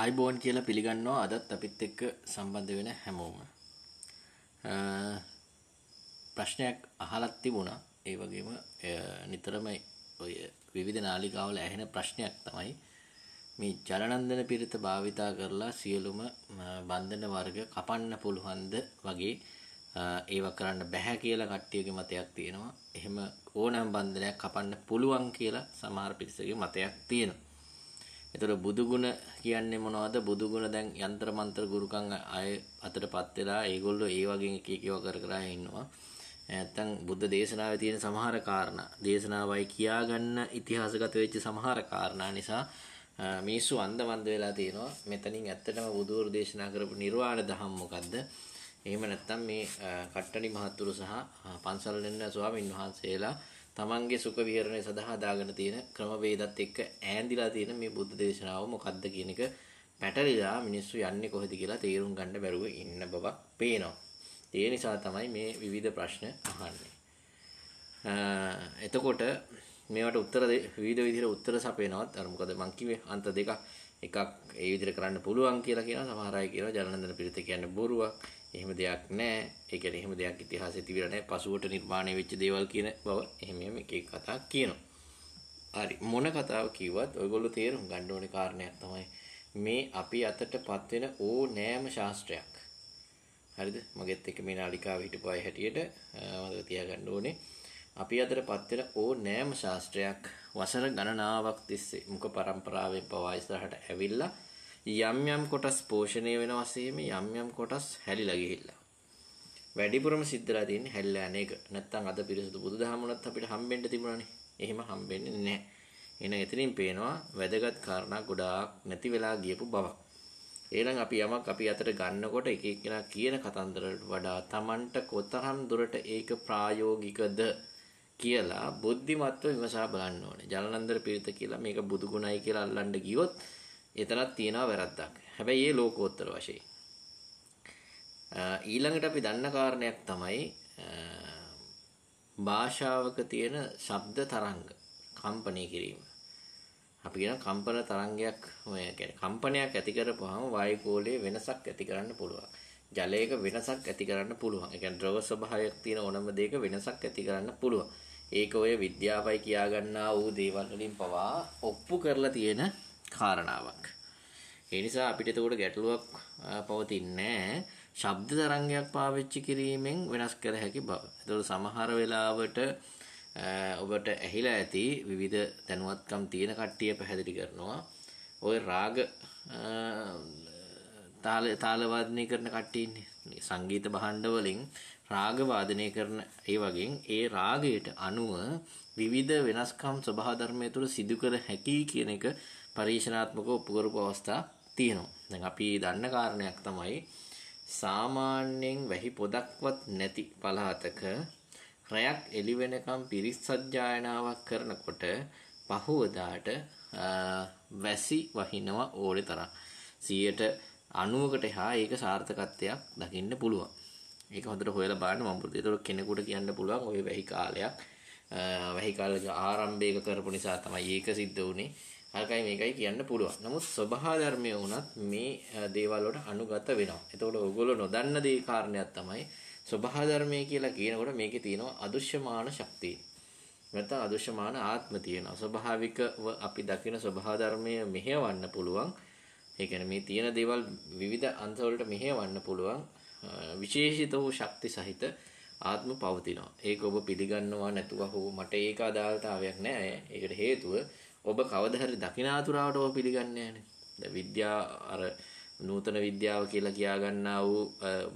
අයිබෝන් කියලා පිළිගන්නවා අදත් අපිත් එක්ක සම්බන්ධ වෙන හැමෝම ප්‍රශ්නයක් අහලත් තිබුණා ඒ වගේම නිතරම ඔය විවිධ නාලිකාවල ඇහෙන ප්‍රශ්නයක් තමයි මේ ජලනන්දන පිරිත භාවිතා කරලා සියලුම බන්ධන වර්ග කපන්න පුළුවන්ද වගේ ඒව කරන්න බැහැ කියලා කට්ටියගේ මතයක් තියෙනවා එහෙම ඕනෑම් බන්ධනයක් කපන්න පුළුවන් කියලා සමහර පිරිසගේ මතයක් තියෙනවා එතකොට බුදුගුණ කියන්නේ මොනවද? බුදුගුණ දැන් යంత్ర මන්ත්‍ර ගුරුකම් අය අතරපත් වෙලා ඒගොල්ලෝ ඒ වගේ එක එක ඒවා කර කර ඉන්නවා. නැත්තම් බුද්ධ දේශනාවේ තියෙන සමහර කාරණා, දේශනාවයි කියාගන්න ඉතිහාසගත වෙච්ච සමහර කාරණා නිසා මිනිස්සු අන්දමන්ද වෙලා තියෙනවා. මෙතනින් ඇත්තටම බුදුවරු දේශනා කරපු නිර්වාණ ධම්ම මොකද්ද? එහෙම නැත්තම් මේ කට්ටණි මහතුරු සහ පන්සල් දෙන්න ස්වාමින් වහන්සේලා තමන්ගේ සුඛ විහරණය සඳහා දාගෙන තියෙන ක්‍රමවේදත් එක්ක ඈඳිලා තියෙන මේ බුද්ධ දේශනාව මොකද්ද කියන එක පැටලිලා මිනිස්සු යන්නේ කොහෙද කියලා තේරුම් ගන්න බැරුව ඉන්න බවක් පේනවා. ඒ නිසා තමයි මේ විවිධ ප්‍රශ්න අහන්නේ. එතකොට මේවට උත්තර විවිධ විදිහට උත්තර සපයනවත් අර මොකද මං කිව්වේ අන්ත දෙකක් එකක් ඒ විදිහට කරන්න පුළුවන් කියලා කියනවා සමහර අය කියනවා ජනනන්දන පිරිත කියන්නේ බොරුවක් එහෙම දෙයක් නැහැ. ඒ කියන්නේ එහෙම දෙයක් ඉතිහාසයේ තිබිලා නැහැ. පසුවට නිර්මාණය වෙච්ච දේවල් කියන බව එහෙම එහෙම එක එක කතා කියනවා. හරි මොන කතාව කිව්වත් ඔයගොල්ලෝ තේරුම් ගන්න ඕනේ කාරණයක් තමයි මේ අපි අතටපත් වෙන ඕනෑම ශාස්ත්‍රයක්. හරිද? මගෙත් එක මේ නාලිකාව හිටපුවයි හැටියට මතක තියාගන්න ඕනේ. අපි අතටපත් වෙන ඕනෑම ශාස්ත්‍රයක් වසර ගණනාවක් තිස්සේ මුඛ પરම්පරාවෙන් පවා ඉස්සරහට ඇවිල්ලා යම් යම් කොටස් පෝෂණය වෙන වශයෙන් යම් යම් කොටස් හැලිලා ගිහිල්ලා. වැඩිපුරම සිද්ධලා තියෙන්නේ හැලිලා යන එක. නැත්තම් අද පිරිසුදු බුදුදහමුණත් අපිට හම්බෙන්න තිබුණානේ. එහෙම හම්බෙන්නේ නැහැ. එන එතනින් පේනවා වැදගත් කාරණා ගොඩාක් නැති වෙලා ගියපු බවක්. එහෙනම් අපි යමක් අපි අතට ගන්නකොට එක එක්කෙනා කියන කතන්දරට වඩා Tamanට කොතරම් දුරට ඒක ප්‍රායෝගිකද කියලා බුද්ධිමත්ව විමසා බලන්න ඕනේ. ජලනන්දර පීරිත කියලා මේක බුදු ගුණයි කියලා අල්ලන්න ගියොත් එතනක් තියෙනවා වැරද්දක්. හැබැයි ඒ ලෝකෝත්තර වශයෙන්. ඊළඟට අපි දන්න කාරණයක් තමයි භාෂාවක තියෙන ශබ්ද තරංග කම්පණය කිරීම. අපි කියන කම්පන තරංගයක් ඔය කියන්නේ කම්පනයක් ඇති කරපුවාම වායු ගෝලයේ වෙනසක් ඇති කරන්න පුළුවන්. ජලයක වෙනසක් ඇති කරන්න පුළුවන්. ඒ කියන්නේ ද්‍රව ස්වභාවයක් තියෙන ඕනම දෙයක වෙනසක් ඇති කරන්න පුළුවන්. ඒක ඔය විද්‍යාවයි කියා ගන්නා වූ දේවල් වලින් පවා ඔප්පු කරලා තියෙන කාරණාවක්. ඒ නිසා අපිට එතකොට ගැටලුවක් පවතින්නේ ශබ්ද තරංගයක් පාවිච්චි කිරීමෙන් වෙනස් කර හැකි බව. එතකොට සමහර වෙලාවට ඔබට ඇහිලා ඇති විවිධ දැනුවත්කම් තියෙන කට්ටිය පැහැදිලි කරනවා. ওই රාග තාල තාල වාදනය කරන කට්ටිය ඉන්නේ. සංගීත භාණ්ඩ වලින් රාග වාදනය කරන ඒ වගේ ඒ රාගයට අනුව විවිධ වෙනස්කම් ස්වභාව ධර්මය තුළ සිදු කර හැකියි කියන එක පරීක්ෂණාත්මකව ඔප්පු කරපු අවස්ථා තියෙනවා. දැන් අපි දන්න කාරණයක් තමයි සාමාන්‍යයෙන් වැහි පොදක්වත් නැති පළාතක රැයක් එළි වෙනකම් පිරිස් සජ්ජායනාවක් කරනකොට පහුවදාට වැසි වහිනවා ඕනේ තරම්. 90කට එහා ඒක සාර්ථකත්වයක් දකින්න පුළුවන්. ඒක හොඳට හොයලා බලන්න මම පුරුදු. ඒතකොට කෙනෙකුට කියන්න පුළුවන් ওই වැහි කාලයක් වැහි කාලේ ආරම්භයක කරපු නිසා තමයි ඒක සිද්ධ වුනේ. අරකයි මේකයි කියන්න පුළුවන්. නමුත් ස්වභාව ධර්මයේ වුණත් මේ දේවල් වලට අනුගත වෙනවා. එතකොට ඕගොල්ලෝ නොදන්න දේ කාරණයක් තමයි ස්වභාව ධර්මයේ කියලා කියනකොට මේකේ තියෙනවා අදෘශ්‍යමාන ශක්තිය. නැත්නම් අදෘශ්‍යමාන ආත්ම තියෙනවා. ස්වභාවිකව අපි දකින ස්වභාව ධර්මයේ මෙහෙවන්න පුළුවන්. ඒ කියන්නේ මේ තියෙන දේවල් විවිධ අංශ වලට මෙහෙවන්න පුළුවන්. විශේෂිත වූ ශක්ති සහිත ආත්ම පවතිනවා. ඒක ඔබ පිළිගන්නවා නැතුව හෝ මට ඒක අදාළතාවයක් නැහැ. ඒකට හේතුව ඔබ කවදා හරි දකිනාතුරාවට ඔබ පිළිගන්නේ නැහනේ. දැන් විද්‍යා අර නූතන විද්‍යාව කියලා කියා ගන්නා වූ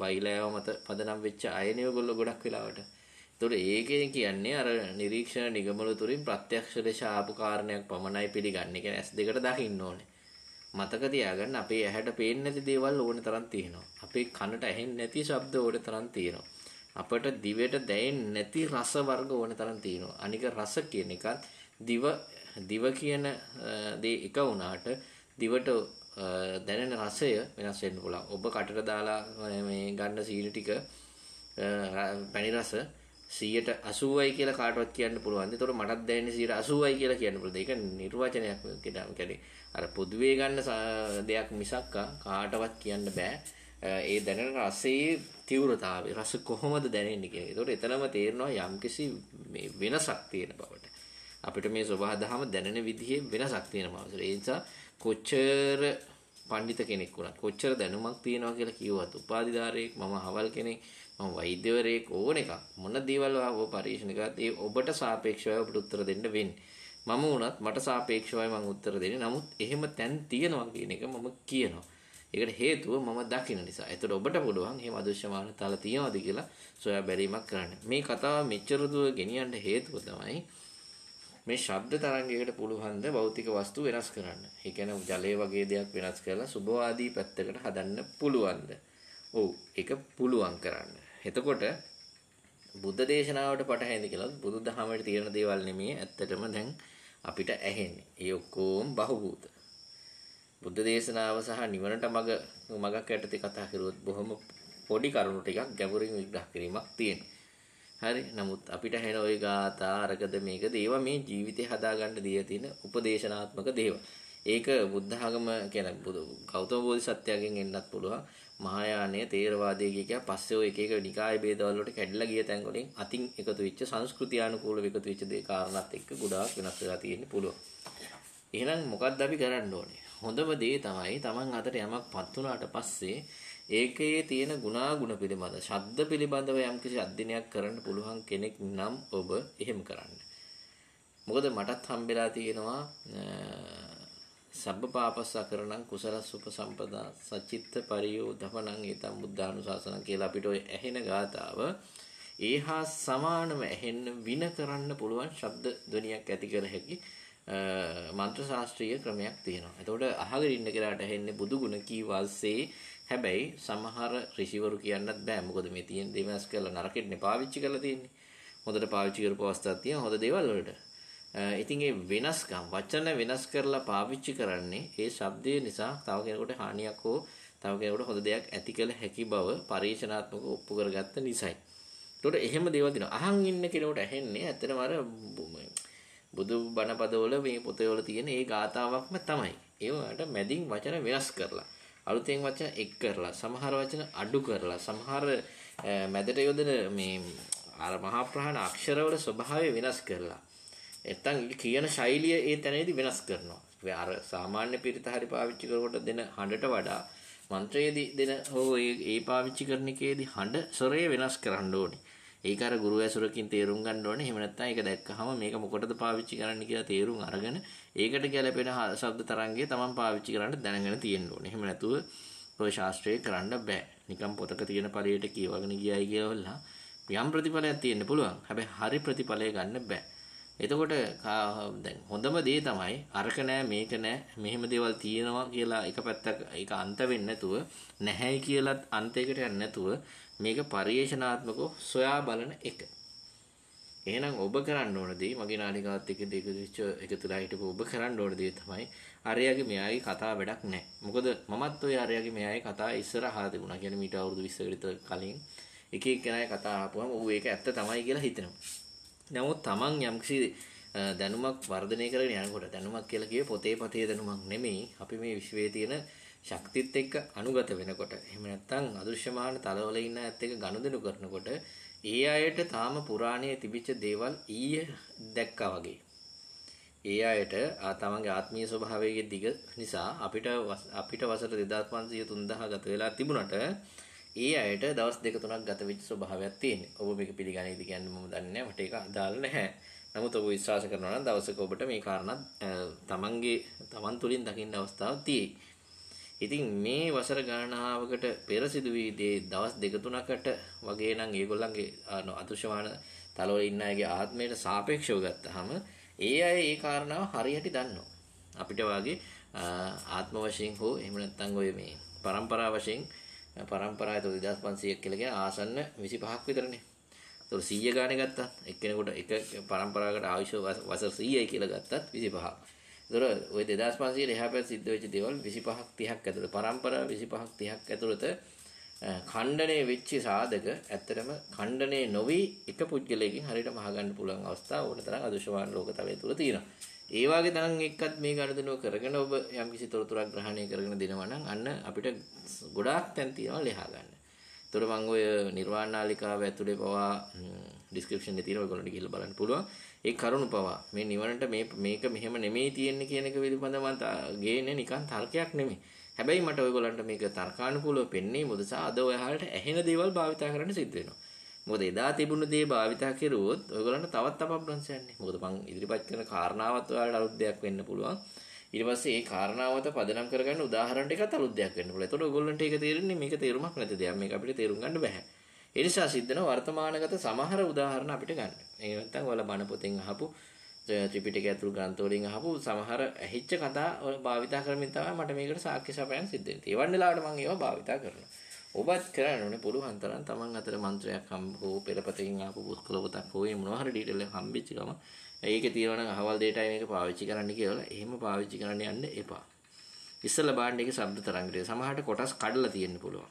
වෛලෑව මත පදනම් වෙච්ච අයනේ ඔයගොල්ලෝ ගොඩක් වෙලාවට. ඒතකොට ඒකෙන් කියන්නේ අර නිරීක්ෂණ නිගමන තුරින් ප්‍රත්‍යක්ෂ දේශ ආපු කාරණයක් පමණයි පිළිගන්නේ. කියන්නේ S දෙකට දකින්න ඕනේ. මතක තියාගන්න අපේ ඇහැට පේන්නේ නැති දේවල් ඕන තරම් තියෙනවා. අපේ කනට ඇහෙන්නේ නැති ශබ්ද ඕන තරම් තියෙනවා. අපට දිවට දැනෙන්නේ නැති රස වර්ග ඕන තරම් තියෙනවා. අනික රස කියන එකත් දිව දිව කියන දේ එක වුණාට දිවට දැනෙන රසය වෙනස් වෙන්න පුළුවන්. ඔබ කටට දාලා මේ ගන්න සීනි ටික පැණි රස 180යි කියලා කාටවත් කියන්න පුළුවන්. ඒතකොට මටත් දැනෙන්නේ 180යි කියලා කියන්න පුළුවන්. ඒක නිර්වචනයක් කියන්නේ අර පොදුවේ ගන්න දෙයක් මිසක් කාටවත් කියන්න බෑ. ඒ දැනෙන රසයේ තීව්‍රතාවය රස කොහොමද දැනෙන්නේ කියන එක. ඒතකොට එතනම තේරෙනවා යම්කිසි මේ වෙනසක් තියෙන බවට. අපිට මේ සබහා දහම දැනෙන විදිහේ වෙනසක් තියෙනවා මාසල. ඒ නිසා කොච්චර පඬිත කෙනෙක් වුණත් කොච්චර දැනුමක් තියෙනවා කියලා කිව්වත් උපාධිධාරයෙක් මම හවල් කෙනෙක් මම වෛද්‍යවරයෙක් ඕන එකක් මොන දේවල් ආව පරීක්ෂණ කරත් ඒ ඔබට සාපේක්ෂව ඔබට උත්තර දෙන්න වෙන්නේ. මම වුණත් මට සාපේක්ෂවයි මම උත්තර දෙන්නේ. නමුත් එහෙම තැන් තියෙනවා කියන එක මම කියනවා. ඒකට හේතුව මම දකින නිසා. එතකොට ඔබට පුළුවන් මේ අදෘශ්‍යමාන තල තියනවාද කියලා සොයා බැලීමක් කරන්න. මේ කතාව මෙච්චර දුර ගෙනියන්න හේතුව තමයි මේ ශබ්ද තරංගයකට පුළුවන් ද භෞතික වස්තු වෙනස් කරන්න. ඒ කියන්නේ ජලය වගේ දෙයක් වෙනස් කරලා සුභවාදී පැත්තකට හදන්න පුළුවන් ද? ඔව් ඒක පුළුවන් කරන්න. එතකොට බුද්ධ දේශනාවට පටහැනි කියලා බුදුදහමේ තියෙන දේවල් නෙමෙයි ඇත්තටම දැන් අපිට ඇහෙන්නේ. ඒ ඔක්කොම බහූත. බුද්ධ දේශනාව සහ නිවනට මග මගක් යටතේ කතා කරුවොත් බොහොම පොඩි කරුණු ටිකක් ගැඹුරින් විග්‍රහ කිරීමක් තියෙනවා. හරි නමුත් අපිට හෙන ওই ગાතා අරකද මේකද ඒවා මේ ජීවිතේ හදාගන්න දීලා තියෙන උපදේශනාත්මක දේවල්. ඒක බුද්ධ ආගම කියන ගෞතම බෝධිසත්වයන්ගෙන් එන්නත් පුළුවන්. මහායානය තේරවාදය කිය පස්සේ ඔය එක එක නිකාය ભેදවල වලට කැඩලා ගිය තැන් වලින් අතින් එකතු වෙච්ච සංස්කෘතිය අනුකූල එකතු වෙච්ච දේ කාරණාත් එක්ක ගොඩාක් වෙනස් වෙලා තියෙන්න පුළුවන්. එහෙනම් මොකක්ද අපි කරන්න ඕනේ? හොඳම දේ තමයි Taman අතට යමක් පත් වුණාට පස්සේ ඒකයේ තියෙන ගුණාගුණ පිළිබඳ ශබ්ද පිළිබඳව යම්කිසි අධ්‍යයනයක් කරන්න පුළුවන් කෙනෙක් නම් ඔබ එහෙම කරන්න. මොකද මටත් හම්බෙලා තියෙනවා සබ්බපාපස්සකරණං කුසලස් උපසම්පදා සචිත්ත පරියෝ ධමනං ඊතම් බුද්ධානුශාසන කියලා අපිට ඔය ඇහෙන ගාතාව ඒහා සමානව ඇහෙන්න වින කරන්න පුළුවන් ශබ්ද ධ්වනියක් ඇති කර හැකි මන්ත්‍ර ශාස්ත්‍රීය ක්‍රමයක් තියෙනවා. එතකොට අහගෙන ඉන්න කෙනාට ඇහෙන්නේ බුදු ගුණ කී වාසේ හැබැයි සමහර ඍෂිවරු කියන්නත් බෑ. මොකද මේ තියෙන දෙමස් කරලා නරකෙන්නේ පාවිච්චි කරලා තියෙන්නේ. හොඳට පාවිච්චි කරපු අවස්ථාවක් තියෙන හොඳ දේවල් වලට. ඉතින් ඒ වෙනස්කම් වචන වෙනස් කරලා පාවිච්චි කරන්නේ ඒ શબ્දය නිසා තව කෙනෙකුට හානියක් හෝ තව කෙනෙකුට හොඳ දෙයක් ඇති කළ හැකි බව පරීක්ෂණාත්මකව ඔප්පු කරගත්ත නිසායි. ඒකට එහෙම දේවල් දෙනවා. අහන් ඉන්න කෙනෙකුට ඇහෙන්නේ ඇත්තටම අර බුදු බණ පදවල මේ පොතේ වල තියෙන ඒ ගාතාවක්ම තමයි. ඒවට මැදින් වචන වෙනස් කරලා අලුතෙන් වචන එක් කරලා සමහර වචන අඩු කරලා සමහර මැදට යොදන මේ අර මහා ප්‍රහාණ අක්ෂරවල ස්වභාවය වෙනස් කරලා නැත්තම් කියන ශෛලිය ඒ තැනේදී වෙනස් කරනවා. අර සාමාන්‍ය පිරිත හරි පාවිච්චි කරකොට දෙන හඬට වඩා මන්ත්‍රයේදී දෙන හෝ ඒ පාවිච්චි කරන එකේදී හඬ ස්වරය වෙනස් කරන්න ඕනේ. ඒක අර ගුරු ඇසුරකින් තේරුම් ගන්න ඕනේ. එහෙම නැත්නම් ඒක දැක්කහම මේක මොකටද පාවිච්චි කරන්න කියලා තේරුම් අරගෙන ඒකට ගැළපෙන ශබ්ද තරංගය Taman පාවිච්චි කරන්න දැනගෙන තියෙන්න ඕනේ. එහෙම නැතුව ඔය ශාස්ත්‍රය කරන්න බෑ. නිකම් පොතක තියෙන පරියට කියවගෙන ගියයි කියලා යම් ප්‍රතිඵලයක් තියෙන්න පුළුවන්. හැබැයි හරි ප්‍රතිඵලය ගන්න බෑ. එතකොට දැන් හොඳම දේ තමයි අරක නෑ මේක නෑ මෙහෙම දේවල් තියෙනවා කියලා එක පැත්තක් ඒක අන්ත වෙන්නේ නැතුව නැහැයි කියලත් අන්තයකට යන්නේ නැතුව මේක පරිේශනාත්මකව සොයා බලන එක. එහෙනම් ඔබ කරන්න ඕන දේ මගේ නාලිකාවත් එක්ක දෙක දෙච්ච එකතුලා හිටපු ඔබ කරන්න ඕන දේ තමයි අරයාගේ මෙයාගේ කතා වැඩක් නැහැ. මොකද මමත් ওই අරයාගේ මෙයාගේ කතා ඉස්සරහා තිබුණා. කියන්නේ මීට අවුරුදු 20 කට කලින් එක එක්කෙනාගේ කතා අහපුවම ඌ ඒක ඇත්ත තමයි කියලා හිතෙනවා. නමුත් Taman යම්කිසි දැනුමක් වර්ධනය කරගෙන යනකොට දැනුමක් කියලා කියේ පොතේ පතේ දැනුමක් නෙමෙයි අපි මේ විශ්වයේ තියෙන ශක්තිත් එක්ක අනුගත වෙනකොට එහෙම නැත්නම් අදෘශ්‍යමාන තලවල ඉන්න ඇත් එක්ක ගනුදෙනු කරනකොට ඒ අයට තාම පුරාණයේ තිබිච්ච දේවල් ඊයේ දැක්කා වගේ. ඒ අයට තමන්ගේ ආත්මීය ස්වභාවයේ දිග නිසා අපිට අපිට වසර 2500 3000 ගත වෙලා තිබුණට ඒ අයට දවස් දෙක තුනක් ගත වෙච්ච ස්වභාවයක් තියෙනවා. ඔබ මේක පිළිගන්නේද කියන්නේ මම දන්නේ නැහැ. මට ඒක අදාළ නැහැ. නමුත් ඔබ විශ්වාස කරනවා නම් දවසක ඔබට මේ කාරණා තමන්ගේ තමන් තුළින් දකින්න අවස්ථාවක් තියෙයි. ඉතින් මේ වසර ගණනාවකට පෙර සිදුවී දේ දවස් දෙක තුනකට වගේ නම් ඒගොල්ලන්ගේ අතුෂ්‍යමාන තලවල ඉන්න අයගේ ආත්මයට සාපේක්ෂව ගත්තහම ඒ අය ඒ කාරණාව හරියට දන්නවා. අපිට වාගේ ආත්ම වශයෙන් හෝ එහෙම නැත්නම් ඔය මේ પરම්පරා වශයෙන් પરම්පරාව එතකොට 2500ක් කියලා කියන ආසන්න 25ක් විතරනේ. එතකොට 100 ගානේ ගත්තත් එක්කෙනෙකුට එක પરම්පරාවකට ආයුෂ වසර 100යි කියලා ගත්තත් 25. ඒතර ওই 2500 එහා පැත්ත සිද්ධ වෙච්ච දේවල් 25ක් 30ක් ඇතුළත පරම්පරා 25ක් 30ක් ඇතුළත ඛණ්ඩණය වෙච්ච සාධක ඇත්තටම ඛණ්ඩණය නොවි එක පුද්ගලයකින් හරියට මහගන්න පුළුවන් අවස්ථා ඕන තරම් අදෘශ්‍යවාන ලෝකතලය තුල තියෙනවා. ඒ වගේ තරම් එක්කත් මේ ගණදෙනුව කරගෙන ඔබ යම්කිසි තොරතුරක් ග්‍රහණය කරගෙන දෙනවා නම් අන්න අපිට ගොඩාක් තැන් තියෙනවා ලියා ගන්න. එතකොට මම ඔය නිර්වාණ නාලිකාව ඇතුලේ පවා ඩිස්ක්‍රිප්ෂන් එකේ තියෙනවා ඔයගොල්ලන්ට ගිහලා බලන්න පුළුවන්. ඒ කරුණ පවා මේ නිවනට මේ මේක මෙහෙම නෙමෙයි තියෙන්නේ කියන එක පිළිබඳව මම ගේන්නේ නිකන් තර්කයක් නෙමෙයි. හැබැයි මට ඔයගොල්ලන්ට මේක තර්කානුකූලව පෙන්නේ මොකද සාද ඔය අහලට ඇහෙන දේවල් භාවිතා කරන්න සිද්ධ වෙනවා. මොකද එදා තිබුණ දේ භාවිතා කරුවොත් ඔයගොල්ලන්ට තවත් අපබ්‍රංශ යන්නේ. මොකද මං ඉදිරිපත් කරන කාරණාවත් ඔයාලට අලුත් දෙයක් වෙන්න පුළුවන්. ඊට පස්සේ ඒ කාරණාවත පදනම් කරගන්න උදාහරණ ටිකත් අලුත් දෙයක් වෙන්න පුළුවන්. එතකොට ඔයගොල්ලන්ට ඒක තේරෙන්නේ මේක තේරුමක් නැති දෙයක්. මේක අපිට තේරුම් ගන්න බැහැ. ඒ නිසා සිද්ධන වර්තමානගත සමහර උදාහරණ අපිට ගන්න. ඒ නැත්තම් ඔයාලා බණ පොතෙන් අහපු ත්‍රිපිටකය ඇතුළු ග්‍රන්ථ වලින් අහපු සමහර ඇහිච්ච කතා ඔය භාවිතා කරමින් තමයි මට මේකට සාක්ෂි සපයන්න සිද්ධ වෙන්නේ. ඒ වන්නේලාවට මම ඒවා භාවිතා කරනවා. ඔබත් කරන්න ඕනේ පුළුවන් තරම් තමන් අතර මන්ත්‍රයක් හම් හෝ පෙරපතකින් ආපු පුස්කොළ පොතක් හෝ ඒ මොනවා හරි ඩීටේල් එකක් හම්බෙච්ච ගම ඒකේ තියෙනවා නම් අහවල් data මේක පාවිච්චි කරන්න කියලා එහෙම පාවිච්චි කරන්න යන්න එපා. ඉස්සෙල්ලා බලන්න ඒකේ ශබ්ද තරංගය. සමහරට කොටස් කඩලා තියෙන්න පුළුවන්.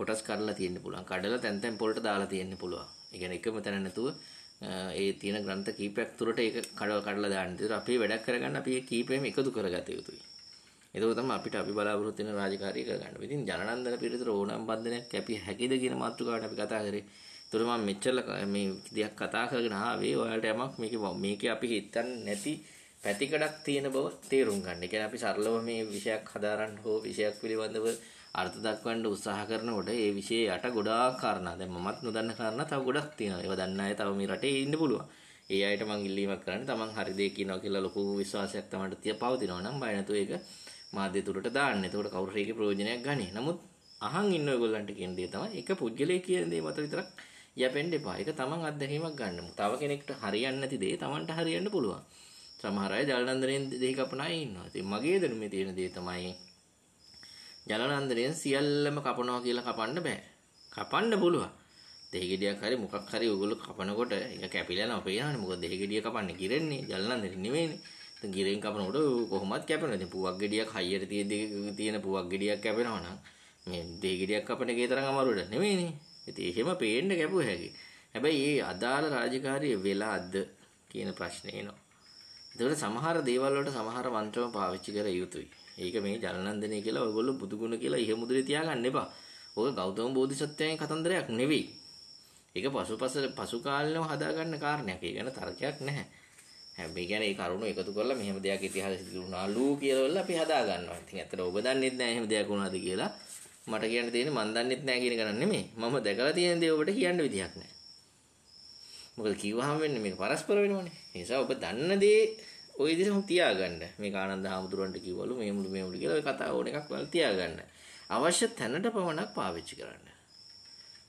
කොටස් කඩලා තියෙන්න පුළුවන්. කඩලා තැන් තැන් පොලට දාලා තියෙන්න පුළුවන්. ඒ කියන්නේ එකම තැන නැතුව ඒ තියෙන ග්‍රන්ථ කීපයක් තුරට ඒක කඩව කඩලා දාන්න. ඒතර අපි වැඩක් කරගන්න අපි ඒ කීපෙම එකතු කරගත යුතුයි. ඒක තමයි අපිට අපි බලාපොරොත්තු වෙන රාජකාරිය කරගන්න. ඉතින් ජනනන්දන පිරිතර ඕනම් බන්ධනයක් කැපිය හැකිද කියන මාතෘකාවට අපි කතා කරේ. ඒතර මම මෙච්චර මේ දෙයක් කතා කරගෙන ආවේ ඔයාලට යමක් මේක මේක අපි හිතන්නේ නැති පැතිකඩක් තියෙන බව තේරුම් ගන්න. ඒ කියන්නේ අපි සරලව මේ විෂයක් හදාරන්න හෝ විෂයක් පිළිබඳව අර්ථ දක්වන්න උත්සාහ කරනකොට ඒ විෂය යට ගොඩාක් කාරණා දැන් මමත් නොදන්න කාරණා තව ගොඩක් තියෙනවා. ඒවා දන්න අය තව මේ රටේ ඉන්න පුළුවන්. ඒ අයට මං ඉල්ලීමක් කරන්නේ තමන් හරි දේ කියනවා කියලා ලොකු විශ්වාසයක් තමන්ට තිය පවතිනවා නම් බය නැතුව ඒක මාධ්‍ය තුරට දාන්න. එතකොට කවුරු හරි ඒකේ ප්‍රයෝජනයක් ගන්නේ. නමුත් අහන් ඉන්න ඔයගොල්ලන්ට කියන දේ තමයි එක පුද්ගලයෙක් කියන දේ මත විතරක් යැපෙන්න එපා. ඒක තමන් අත්දැකීමක් ගන්න. තව කෙනෙක්ට හරියන්නේ නැති දේ තමන්ට හරියන්න පුළුවන්. සමහර අය ජලනන්දනයෙන් දෙහි කපන අය ඉන්නවා. ඉතින් මගේ දැනුමේ තියෙන දේ තමයි ජලනන්දනයෙන් සියල්ලම කපනවා කියලා කපන්න බෑ. කපන්න පුළුවන්. දෙහිගෙඩියක් හරි මොකක් හරි ඔයගොල්ලෝ කපනකොට ඒක කැපිලා නම් පේනවනේ. මොකද දෙහිගෙඩිය කපන්නේ ගිරෙන්නේ ජලනන්දනය නෙවෙයිනේ. ඉතින් ගිරෙන් කපනකොට කොහොමවත් කැපෙනවා. ඉතින් පුවක් ගෙඩියක් හයියට තියෙද්දී තියෙන පුවක් ගෙඩියක් කැපෙනවා නම් මේ දෙහිගෙඩියක් කපන එකේ තරම් අමාරුවට නෙවෙයිනේ. ඉතින් එහෙම පේන්න කැපුව හැකි. හැබැයි ඒ අදාළ රාජකාරිය වෙලාද කියන ප්‍රශ්නේ එනවා. ඒකට සමහර දේවල් වලට සමහර මන්ත්‍රම පාවිච්චි කර යුතුයි. ඒක මේ ජලනන්දනය කියලා ඔයගොල්ලෝ බුදුගුණ කියලා ඉහ මුදුනේ තියාගන්න එපා. ඕක ගෞතම බෝධිසත්වයන් කතන්දරයක් නෙවෙයි. ඒක පසුපස පසු කාලෙම හදාගන්න කාරණයක්. ඒ ගැන තර්කයක් නැහැ. හැබැයි කියන්නේ ඒ කරුණු එකතු කරලා මෙහෙම දෙයක් ඉතිහාසෙ තිබුණාලු කියලා වෙලා අපි හදාගන්නවා. ඉතින් ඇත්තට ඔබ දන්නෙත් නැහැ එහෙම දෙයක් වුණාද කියලා. මට කියන්න තියෙන්නේ මන් දන්නෙත් නැහැ කියන ගණන් නෙමෙයි. මම දැකලා තියෙන දේ ඔබට කියන්න විදියක් නැහැ. මොකද කිව්වහම වෙන්නේ මේක පරස්පර වෙනවනේ. ඒ නිසා ඔබ දන්න දේ ওই දෙසම තියාගන්න මේ ආනන්ද හාමුදුරන්ට කිව්වලු මේ මුළු මේ මුළු කියලා ඔය කතාව ඕන එකක් වල තියාගන්න. අවශ්‍ය තැනට පමණක් පාවිච්චි කරන්න.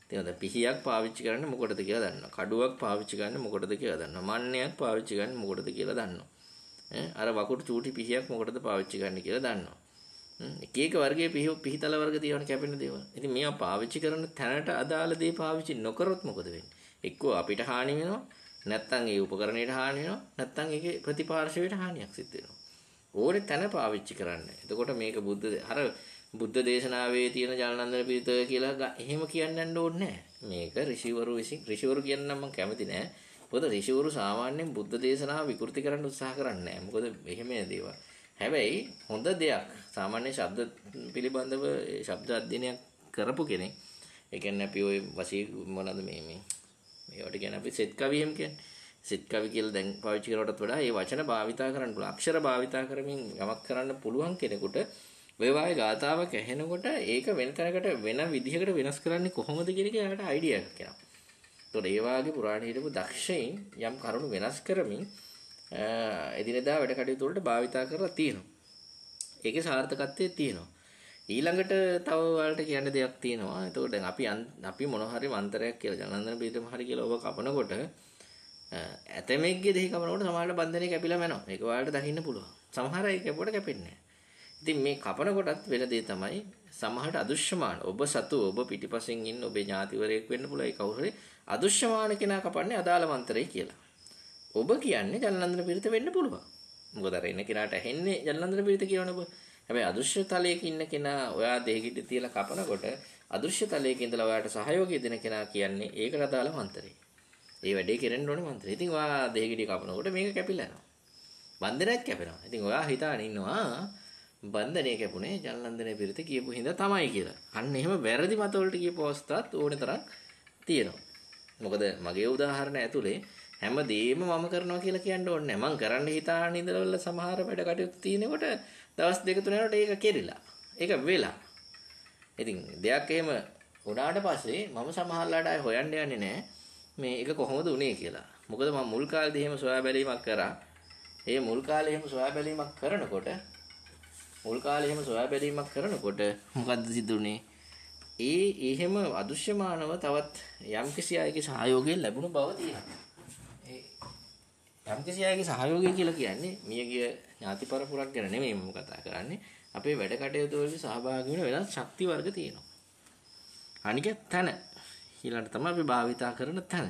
තේරුණාද? පිහියක් පාවිච්චි කරන්න මොකටද කියලා දන්නවා. කඩුවක් පාවිච්චි කරන්න මොකටද කියලා දන්නවා. මන්නයක් පාවිච්චි කරන්න මොකටද කියලා දන්නවා. අර වකුරු චූටි පිහියක් මොකටද පාවිච්චි කරන්න කියලා දන්නවා. එක එක වර්ගයේ පිහි පිහිතල වර්ග තියෙනවා කැපෙන දේවල්. ඉතින් මේවා පාවිච්චි කරන තැනට අදාළ දේ පාවිච්චි නොකරොත් මොකද වෙන්නේ? එක්කෝ අපිට හානි වෙනවා නැත්තම් ඒ උපකරණයට හානි වෙනවා. නැත්තම් ඒකේ ප්‍රතිපාර්ශවයට හානියක් සිද්ධ වෙනවා. ඕනේ තැන පාවිච්චි කරන්න. එතකොට මේක බුද්ධ අර බුද්ධ දේශනාවේ තියෙන ජලනන්දන පිරිත කියලා එහෙම කියන්න ඕනේ මේක ඍෂිවරු විසින් ඍෂිවරු කියන්න මම කැමති නෑ. මොකද ඍෂිවරු සාමාන්‍යයෙන් බුද්ධ දේශනාව විකෘති කරන්න උත්සාහ කරන්නේ නෑ. මොකද එහෙම දේවල්. හැබැයි හොඳ දෙයක් සාමාන්‍ය ශබ්ද පිළිබඳව ශබ්ද අධ්‍යයනයක් කරපු කෙනෙක් ඒ කියන්නේ අපි ওই වශී මොනවාද මේ මේ මේවට කියන අපි සෙත් කවි එහෙම කියන්නේ. සෙත් කවි කියලා දැන් පාවිච්චි කරනකොටත් වඩා මේ වචන භාවිතා කරන්න පුළුවන්. අක්ෂර භාවිතා කරමින් යමක් කරන්න පුළුවන් කෙනෙකුට වේවායේ ගාතාවක් ඇහෙනකොට ඒක වෙන තැනකට වෙන විදිහකට වෙනස් කරන්නේ කොහොමද කියන එක එයාට අයිඩියා එකක් එනවා. ඒතකොට ඒ වාගේ පුරාණ හිටපු දක්ෂයින් යම් කරුණු වෙනස් කරමින් එදිනෙදා වැඩ කටයුතු වලට භාවිතා කරලා තියෙනවා. ඒකේ සාර්ථකත්වයේ තියෙනවා. ඊළඟට තව ඔයාලට කියන්න දෙයක් තියෙනවා. එතකොට දැන් අපි අපි මොන හරි මන්තරයක් කියලා ජනන්දන ප්‍රීතම හරි කියලා ඔබ කපනකොට ඇතමෙක්ගේ දෙහි කපනකොට සමහරවිට බන්ධනේ කැපිලා මැනවා. ඒක ඔයාලට දකින්න පුළුවන්. සමහර අය කැපුවට කැපෙන්නේ ඉතින් මේ කපනකොටත් වෙන දේ තමයි සමහරට අදුශ්‍යමාන ඔබ සතු ඔබ පිටිපසින් ඉන්න ඔබේ ඥාතිවරයෙක් වෙන්න පුළුවන් කවුරු හරි අදුශ්‍යමාන කෙනා කපන්නේ අදාළ මන්ත්‍රය කියලා. ඔබ කියන්නේ ජනලන්දන පිරිත වෙන්න පුළුවන්. මොකද අර එන කෙනාට ඇහෙන්නේ ජනලන්දන පිරිත කියවන ඔබ. හැබැයි අදෘශ්‍ය තලයක ඉන්න කෙනා ඔයා දෙහිගිට තියලා කපනකොට අදෘශ්‍ය තලයක ඉඳලා ඔයාට සහයෝගය දෙන කෙනා කියන්නේ ඒකට අදාළ මන්ත්‍රේ. ඒ වැඩේ කෙරෙන්න ඕනේ මන්ත්‍රේ. ඉතින් ඔයා දෙහිගිට කපනකොට මේක කැපිලා යනවා. බන්ධනයක් කැපෙනවා. ඉතින් ඔයා හිතාන ඉන්නවා බන්ධනය කැපුණේ ජලනන්දනය පිරිත කියපු හින්දා තමයි කියලා. අන්න එහෙම වැරදි මතවලට කියපු අවස්ථාත් ඕනේ තරම් තියෙනවා. මොකද මගේ උදාහරණ ඇතුලේ හැමදේම මම කරනවා කියලා කියන්න ඕනේ නැහැ. මම කරන්න හිතාන ඉඳලා සමහර වැඩ කටයුතු තියෙනකොට දවස් දෙක තුන යනකොට ඒක කෙරිලා. ඒක වෙලා. ඉතින් දෙයක් එහෙම උනාට පස්සේ මම සමහරලාට ආය හොයන්න යන්නේ නැහැ මේ එක කොහොමද උනේ කියලා. මොකද මම මුල් කාලේදී එහෙම සොයා බැලීමක් කරා. ඒ මුල් කාලේ එහෙම සොයා බැලීමක් කරනකොට මුල් කාලේ එහෙම සොයා බැලීමක් කරනකොට මොකද්ද සිද්ධුනේ? ඒ එහෙම අදෘශ්‍යමානව තවත් යම්කිසි අයගේ සහයෝගය ලැබුණ බව තියෙනවා. යම්කිසි අයගේ සහයෝගය කියලා කියන්නේ මියගිය ඥාති පරපුරක් ගැන නෙමෙයි මම කතා කරන්නේ. අපේ වැඩ කටයුතු වලදී සහභාගී වෙන වෙනත් ශක්ති වර්ග තියෙනවා. අනික තන ඊළඟට තමයි අපි භාවිතා කරන තන.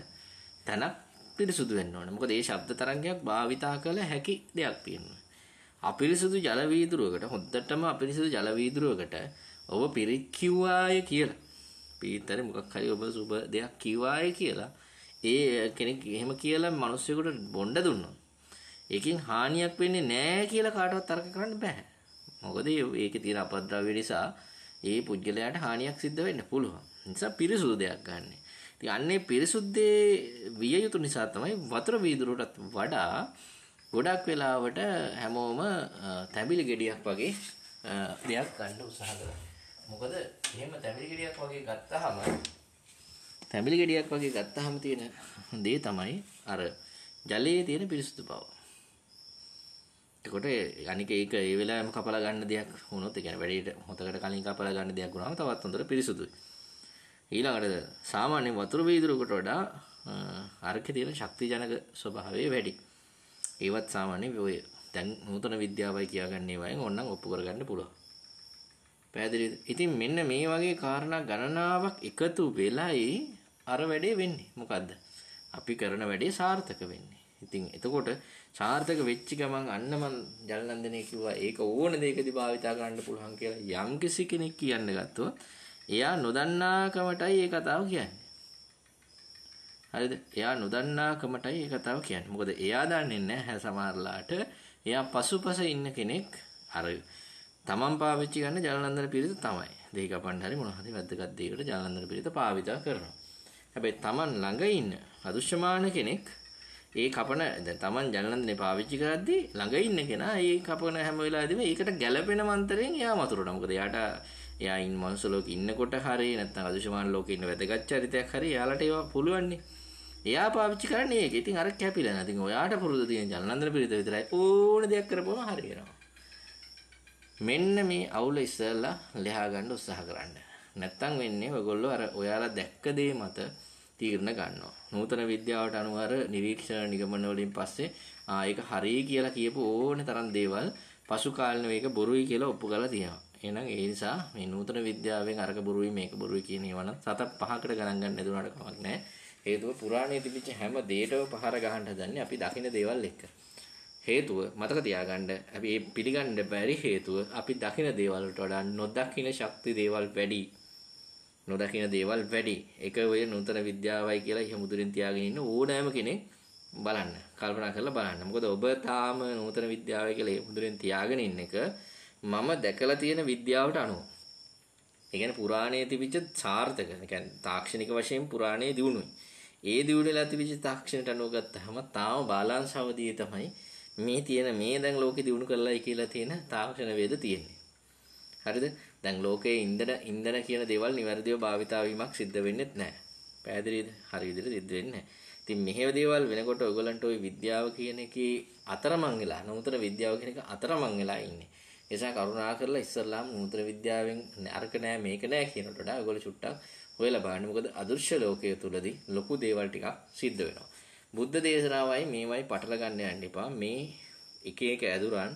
තනක් පිරිසුදු වෙන්න ඕනේ. මොකද මේ ශබ්ද තරංගයක් භාවිතා කළ හැකි දෙයක් තියෙනවා. අපිරිසුදු ජල වීදුරුවකට හොද්දටම අපිරිසුදු ජල වීදුරුවකට ඔබ පිරික්කිවාය කියලා. පීතරේ මොකක් හරි ඔබ සුබ දෙයක් කිවාය කියලා ඒ කෙනෙක් එහෙම කියලා මිනිස්සුෙකුට බොණ්ඩ දුන්නොත් ඒකෙන් හානියක් වෙන්නේ නැහැ කියලා කාටවත් තර්ක කරන්න බෑ. මොකද ඒකේ තියෙන අපද්‍රව්‍ය නිසා ඒ පුද්ගලයාට හානියක් සිද්ධ වෙන්න පුළුවන්. නිසා පිරිසුදු දෙයක් ගන්න. ඉතින් අන්නේ පිරිසුද්දේ විය යුතු නිසා තමයි වතුර වීදුරුවටත් වඩා ගොඩක් වෙලාවට හැමෝම තැඹිලි ගෙඩියක් වගේ දෙයක් ගන්න උත්සාහ කරනවා. මොකද එහෙම තැඹිලි ගෙඩියක් වගේ ගත්තාම තැඹිලි ගෙඩියක් වගේ ගත්තාම තියෙන දේ තමයි අර ජලයේ තියෙන පිරිසුදු බව. එතකොට අනික ඒක ඒ වෙලාවෙම කපලා ගන්න දෙයක් වුණොත් ඒ කියන්නේ වැඩේට හොතකට කලින් කපලා ගන්න දෙයක් වුණාම තවත් හොඳට පිරිසුදුයි. ඊළඟට සාමාන්‍ය වතුර වීදුරුවකට වඩා අරකේ තියෙන ශක්තිජනක ස්වභාවය වැඩි. ඒවත් සාමාන්‍ය ඔය දැන් නූතන විද්‍යාවයි කියාගන්නේ වයින් ඕනනම් ඔප්පු කරගන්න පුළුවන්. පැහැදිලිද? ඉතින් මෙන්න මේ වගේ කාරණා ගණනාවක් එකතු වෙලයි අර වැඩේ වෙන්නේ මොකද්ද අපි කරන වැඩේ සාර්ථක වෙන්නේ ඉතින් එතකොට සාර්ථක වෙච්චි ගමන් අන්න මං ජලනන්දනේ කිව්වා ඒක ඕන දෙයකදී භාවිතා කරන්න පුළුවන් කියලා යම් කිසි කෙනෙක් කියන්න ගත්තොත් එයා නොදන්නාකමටයි ඒ කතාව කියන්නේ. හරිද? එයා නොදන්නාකමටයි ඒ කතාව කියන්නේ. මොකද එයා දන්නේ නැහැ සමහරලාට එයා පසුපස ඉන්න කෙනෙක් අර තමන් පාවිච්චි කරන ජලනන්දන පිරිත තමයි. දෙහි කපන්න හරි මොනවා හරි වැදගත් දෙයකට ජලනන්දන පිරිත පාවිතා කරනවා. හැබැයි Taman ළඟ ඉන්න අදුෂ්‍යමාන කෙනෙක් ඒ කපන දැන් Taman ජනනන්දනේ පාවිච්චි කරද්දී ළඟ ඉන්න කෙනා ඒ කපන හැම වෙලාවෙදිම ඒකට ගැළපෙන මන්තරෙන් එයා මතුරනවා. මොකද එයාට එයා ඉන්න මනුස්ස ලෝකේ ඉන්නකොට හරි නැත්නම් අදුෂ්‍යමාන ලෝකේ ඉන්න වැදගත් චරිතයක් හරි එයාලට ඒවා පුළුවන්නේ. එයා පාවිච්චි කරන්නේ ඒක. ඉතින් අර කැපිලා නැහැ. ඉතින් ඔයාට පුරුදු තියෙන ජනනන්දන පිළිත විතරයි ඕන දෙයක් කරපුවම හරියනවා. මෙන්න මේ අවුල ඉස්සෙල්ලා ලෙහා ගන්න උත්සාහ කරන්න. නැත්තම් වෙන්නේ ඔයගොල්ලෝ අර ඔයාලා දැක්ක දේ මත තීරණ ගන්නවා. නූතන විද්‍යාවට අනුව අර නිරීක්ෂණ නිගමන වලින් පස්සේ ආ ඒක හරියි කියලා කියපු ඕනේ තරම් දේවල් පසු කාලෙන මේක බොරුයි කියලා ඔප්පු කරලා තියෙනවා. එහෙනම් ඒ නිසා මේ නූතන විද්‍යාවෙන් අරක බොරුයි මේක බොරුයි කියන ඒවා නම් සත පහකට ගණන් ගන්න නැතුණාට කමක් නැහැ. හේතුව පුරාණයේ තිබිච්ච හැම දෙයකම පහර ගහන්න හදන්නේ අපි දකින්න දේවල් එක්ක. හේතුව මතක තියාගන්න අපි මේ පිළිගන්න බැරි හේතුව අපි දකින දේවල් වලට වඩා නොදකින ශක්ති දේවල් වැඩි නොදකින දේවල් වැඩි. ඒක ඔය නූතන විද්‍යාවයි කියලා එහෙම මුදුරින් තියාගෙන ඉන්න ඕනෑම කෙනෙක් බලන්න. කල්පනා කරලා බලන්න. මොකද ඔබ තාම නූතන විද්‍යාවයි කියලා එහෙම මුදුරින් තියාගෙන ඉන්න එක මම දැකලා තියෙන විද්‍යාවට අනුව. ඒ කියන්නේ පුරාණයේ තිබිච්ච සාර්ථක, ඒ කියන්නේ තාක්ෂණික වශයෙන් පුරාණයේ දියුණුවයි. ඒ දියුණුවලා තිබිච්ච තාක්ෂණයට අනුව ගත්තාම තාම බාලාංශ අවධියේ තමයි මේ තියෙන මේ දැන් ලෝකෙ දියුණු කරලායි කියලා තියෙන තාක්ෂණ වේද තියෙන්නේ. හරිද? දැන් ලෝකයේ ඉන්ධන ඉන්ධන කියන දේවල් નિවර්දිව භාවිතා වීමක් සිද්ධ වෙන්නේත් නැහැ. පැහැදිලිද? හරි විදිහට සිද්ධ වෙන්නේ නැහැ. ඉතින් මෙහෙව දේවල් වෙනකොට ඔයගලන්ට ওই විද්‍යාව කියන එකේ අතරමං වෙලා නූතන විද්‍යාව කියන එක අතරමං වෙලා ඉන්නේ. ඒ නිසා කරුණා කරලා ඉස්සල්ලාම නූතන විද්‍යාවෙන් අරක නෑ මේක නෑ කියනට වඩා ඔයගොල්ලෝ චුට්ටක් හොයලා බලන්න. මොකද අදෘශ්‍ය ලෝකයේ තුලදී ලොකු දේවල් ටිකක් සිද්ධ වෙනවා. බුද්ධ දේශනාවයි මේවයි පටල ගන්න යන්න එපා. මේ එක එක ඇදුරන්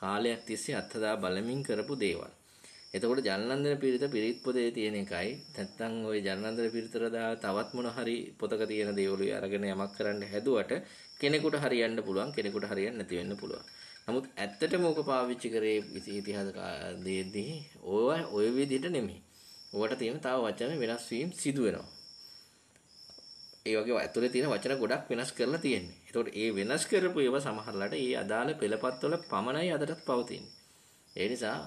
කාලයක් තිස්සේ අත්හදා බලමින් කරපු දේවල්. එතකොට ජනනන්දන පිරිත පිරිත් පොතේ තියෙන එකයි නැත්නම් ওই ජනනන්දන පිරිතට තවත් මොන හරි පොතක තියෙන දේවල් අරගෙන යමක් කරන්න හැදුවට කෙනෙකුට හරියන්න පුළුවන් කෙනෙකුට හරියන්නේ නැති වෙන්න පුළුවන්. නමුත් ඇත්තටම ඕක පාවිච්චි කරේ ඉතිහාස දේදී ඔය ඔය විදිහට නෙමෙයි. ඕකට තියෙන තව වචන වෙනස් වීම සිදු වෙනවා. ඒ වගේ ඇතුලේ තියෙන වචන ගොඩක් වෙනස් කරලා තියෙන්නේ. ඒතකොට ඒ වෙනස් කරපු ඒවා සමහරලාට ඒ අදාළ පෙළපත්වල පමණයි අදටත් පවතින්නේ. ඒ නිසා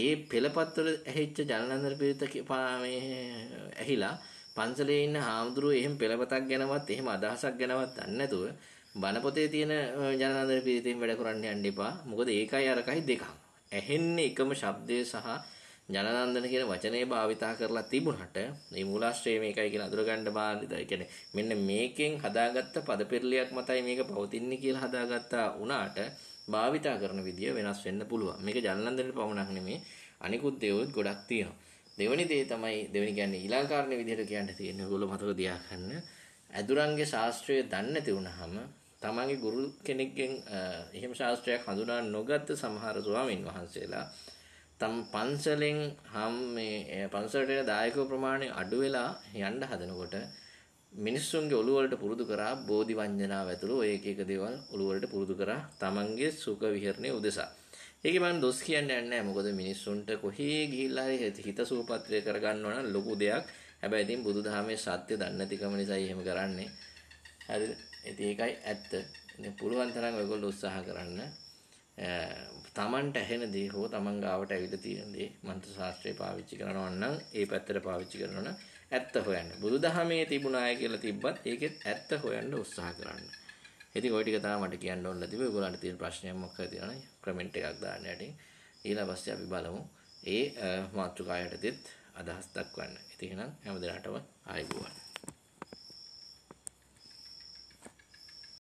ඒ පෙළපත්වල ඇහිච්ච ජනලන්දර පිරිත ඇහිලා පන්සලේ ඉන්න හාමුදුරුවෝ එහෙම පෙළපතක් ගැනවත් එහෙම අදහසක් ගැනවත් දන්නේ නැතුව බණ පොතේ තියෙන ජනලන්දර පිරිතෙන් වැඩ කරන්න යන්න එපා. මොකද ඒකයි අරකයි දෙකක්. ඇහෙන්නේ එකම ශබ්දය සහ ජනනන්දන කියන වචනය භාවිතා කරලා තිබුණට මේ මූලාශ්‍රය මේකයි කියලා අඳුරගන්න බාරිද? ඒ කියන්නේ මෙන්න මේකෙන් හදාගත්ත පද පෙරලියක් මතයි මේක පවතින්නේ කියලා හදාගත්තා වුණාට භාවිතා කරන විදිය වෙනස් වෙන්න පුළුවන්. මේක ජලනන්දනට පමණක් නෙමෙයි අනිකුත් දේවලුත් ගොඩක් තියෙනවා. දෙවෙනි දේ තමයි දෙවෙනි කියන්නේ ඊළාකාරණ විදියට කියන්න තියෙන ඕගොල්ලෝ මතක තියාගන්න. ඇදුරන්ගේ ශාස්ත්‍රය දන්නේ නැති වුනහම තමන්ගේ ගුරු කෙනෙක්ගෙන් එහෙම ශාස්ත්‍රයක් හඳුනා නොගත් සමහර ස්වාමීන් වහන්සේලා තම පන්සලෙන් හම් මේ පන්සලට දායක ප්‍රමාණය අඩු වෙලා යන්න හදනකොට මිනිස්සුන්ගේ ඔළුව වලට පුරුදු කරා බෝධි වංජනාව ඇතුළු ඔය එක එක දේවල් ඔළුව වලට පුරුදු කරා තමන්ගේ සුඛ විහරණය උදෙසා. ඒකේ මම දොස් කියන්නේ නැහැ මොකද මිනිස්සුන්ට කොහේ ගිහිල්ලා හිත සුවපත්ත්‍රය කරගන්න ඕන ලොකු දෙයක්. හැබැයි ඉතින් බුදුදහමේ සත්‍ය දන්නේ නැතිකම නිසා එහෙම කරන්නේ. හරිද? ඉතින් ඒකයි ඇත්ත. ඉතින් පුළුවන් තරම් ඔයගොල්ලෝ උත්සාහ කරන්න. තමන්ට ඇහෙන දේ හෝ තමන් ගාවට ඇවිල්ලා තියෙන දේ මන්ත්‍ර ශාස්ත්‍රය පාවිච්චි කරනවා නම් ඒ පැත්තට පාවිච්චි කරනවා නම් ඇත්ත හොයන්න. බුදුදහමේ තිබුණාය කියලා තිබ්බත් ඒකෙත් ඇත්ත හොයන්න උත්සාහ කරන්න. ඉතින් ওই ටික තමයි මට කියන්න ඕනලා තිබේ. ඔයගොල්ලන්ට තියෙන ප්‍රශ්නයක් මොකක්ද කියලා නේ කමෙන්ට් එකක් දාන්න යටින්. ඊළඟ පස්සේ අපි බලමු. ඒ මාතෘකාවටදෙත් අදහස් දක්වන්න. ඉතින් එහෙනම් හැමදෙනාටම ආයුබෝවන්.